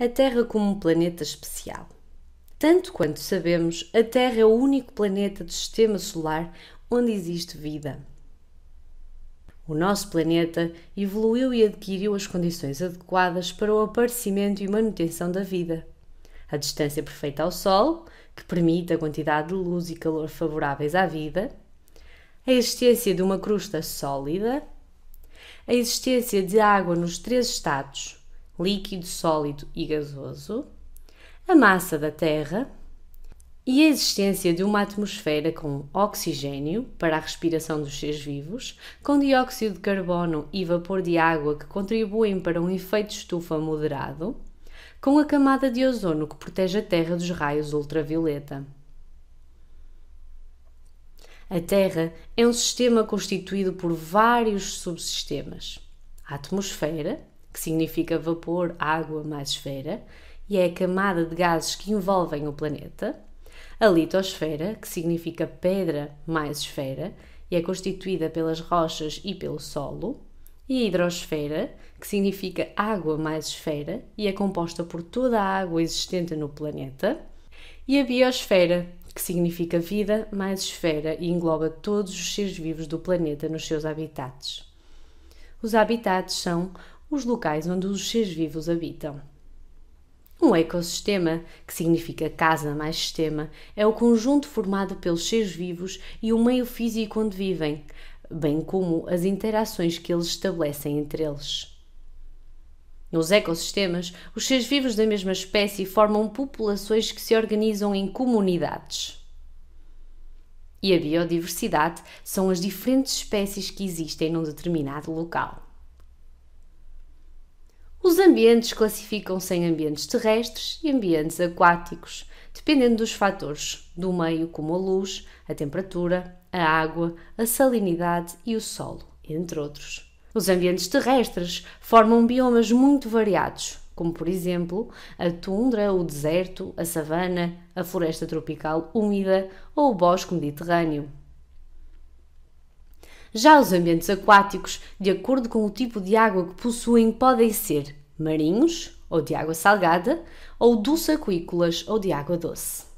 A Terra como um planeta especial. Tanto quanto sabemos, a Terra é o único planeta do sistema solar onde existe vida. O nosso planeta evoluiu e adquiriu as condições adequadas para o aparecimento e manutenção da vida. A distância perfeita ao Sol, que permite a quantidade de luz e calor favoráveis à vida, a existência de uma crosta sólida, a existência de água nos três estados líquido, sólido e gasoso, a massa da Terra e a existência de uma atmosfera com oxigênio para a respiração dos seres vivos, com dióxido de carbono e vapor de água que contribuem para um efeito estufa moderado, com a camada de ozono que protege a Terra dos raios ultravioleta. A Terra é um sistema constituído por vários subsistemas: a atmosfera, que significa vapor, água mais esfera, e é a camada de gases que envolvem o planeta. A litosfera, que significa pedra mais esfera, e é constituída pelas rochas e pelo solo. E a hidrosfera, que significa água mais esfera, e é composta por toda a água existente no planeta. E a biosfera, que significa vida mais esfera e engloba todos os seres vivos do planeta nos seus habitats. Os habitats são os locais onde os seres vivos habitam. Um ecossistema, que significa casa mais sistema, é o conjunto formado pelos seres vivos e o meio físico onde vivem, bem como as interações que eles estabelecem entre eles. Nos ecossistemas, os seres vivos da mesma espécie formam populações que se organizam em comunidades. E a biodiversidade são as diferentes espécies que existem num determinado local. Os ambientes classificam-se em ambientes terrestres e ambientes aquáticos, dependendo dos fatores do meio, como a luz, a temperatura, a água, a salinidade e o solo, entre outros. Os ambientes terrestres formam biomas muito variados, como por exemplo a tundra, o deserto, a savana, a floresta tropical úmida ou o bosque mediterrâneo. Já os ambientes aquáticos, de acordo com o tipo de água que possuem, podem ser marinhos, ou de água salgada, ou dulce aquícolas, ou de água doce.